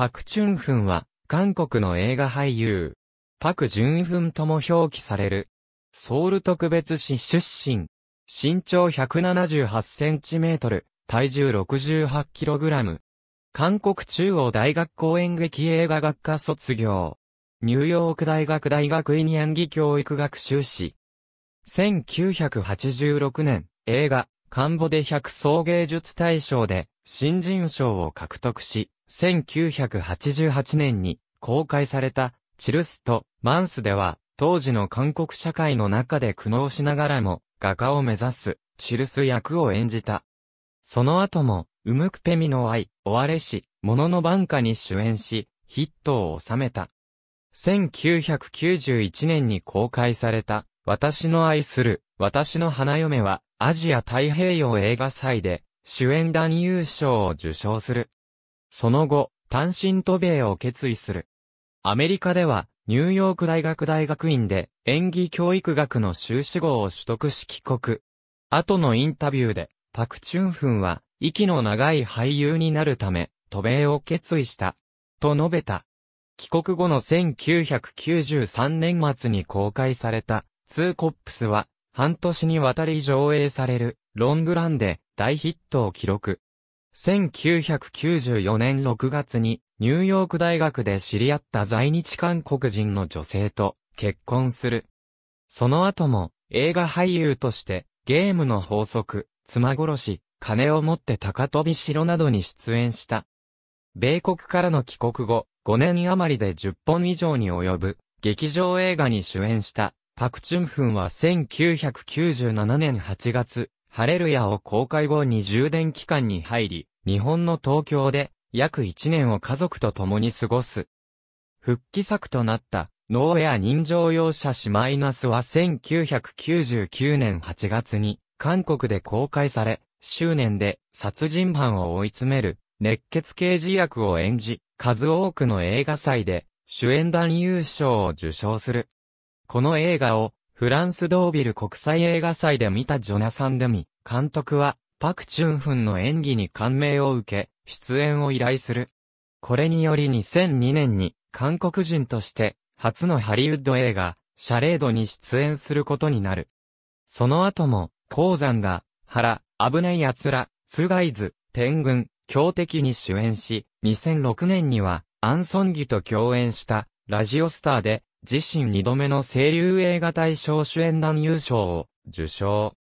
パクチュンフンは、韓国の映画俳優。パクジュンフンとも表記される。ソウル特別市出身。身長178センチメートル、体重68キログラム。韓国中央大学公演劇映画学科卒業。ニューヨーク大学大学院演技教育学修士。1986年、映画、カンボで百総芸術大賞で、新人賞を獲得し、1988年に公開されたチルスとマンスでは、当時の韓国社会の中で苦悩しながらも、画家を目指す、チルス役を演じた。その後も、ウムクペミの愛、おわれし、物の晩歌に主演し、ヒットを収めた。1991年に公開された、私の愛する、私の花嫁は、アジア太平洋映画祭で、主演男優賞を受賞する。その後、単身渡米を決意する。アメリカでは、ニューヨーク大学大学院で演技教育学の修士号を取得し帰国。後のインタビューで、パクチュンフンは、息の長い俳優になるため、渡米を決意した。と述べた。帰国後の1993年末に公開された、ツーコップスは、半年にわたり上映される、ロングランで大ヒットを記録。1994年6月にニューヨーク大学で知り合った在日韓国人の女性と結婚する。その後も映画俳優としてゲームの法則、妻殺し、金を持って高飛び城などに出演した。米国からの帰国後、5年余りで10本以上に及ぶ劇場映画に主演したパクチュンフンは1997年8月、ハレルヤを公開後に充電期間に入り、日本の東京で約1年を家族と共に過ごす。復帰作となったノーウェア人情用車シマイナスは1999年8月に韓国で公開され、執念で殺人犯を追い詰める熱血刑事役を演じ、数多くの映画祭で主演男優賞を受賞する。この映画をフランスドービル国際映画祭で見たジョナサン・デミ、監督は、パク・チュンフンの演技に感銘を受け、出演を依頼する。これにより2002年に、韓国人として、初のハリウッド映画、シャレードに出演することになる。その後も、鉱山が、原、危ない奴ら、ツガイズ、天軍、強敵に主演し、2006年には、アンソンギと共演した、ラジオスターで、自身二度目の清流映画大賞主演男優賞を受賞。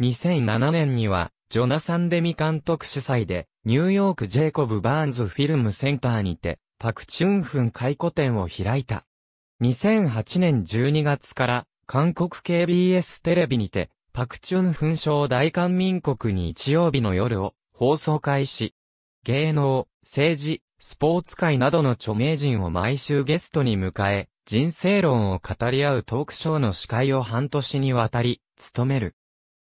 2007年には、ジョナサン・デミ監督主催で、ニューヨーク・ジェイコブ・バーンズ・フィルム・センターにて、パク・チュンフン回顧展を開いた。2008年12月から、韓国 KBS テレビにて、パク・チュンフン賞大韓民国に日曜日の夜を放送開始。芸能、政治、スポーツ界などの著名人を毎週ゲストに迎え、人生論を語り合うトークショーの司会を半年にわたり、務める。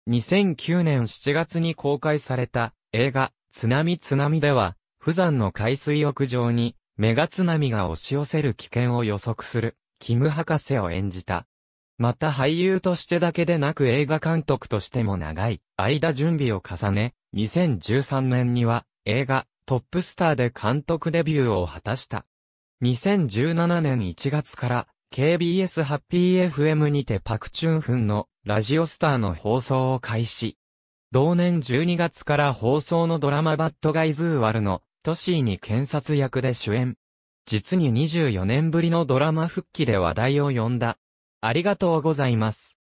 2009年7月に公開された映画、津波津波では、富山の海水浴場に、メガ津波が押し寄せる危険を予測する、キム博士を演じた。また俳優としてだけでなく映画監督としても長い間準備を重ね、2013年には映画トップスターで監督デビューを果たした。2017年1月から KBS ハッピー FM にてパクチュンフンのラジオスターの放送を開始。同年12月から放送のドラマバッドガイズーワルのトシーに検察役で主演。実に24年ぶりのドラマ復帰で話題を呼んだ。ありがとうございます。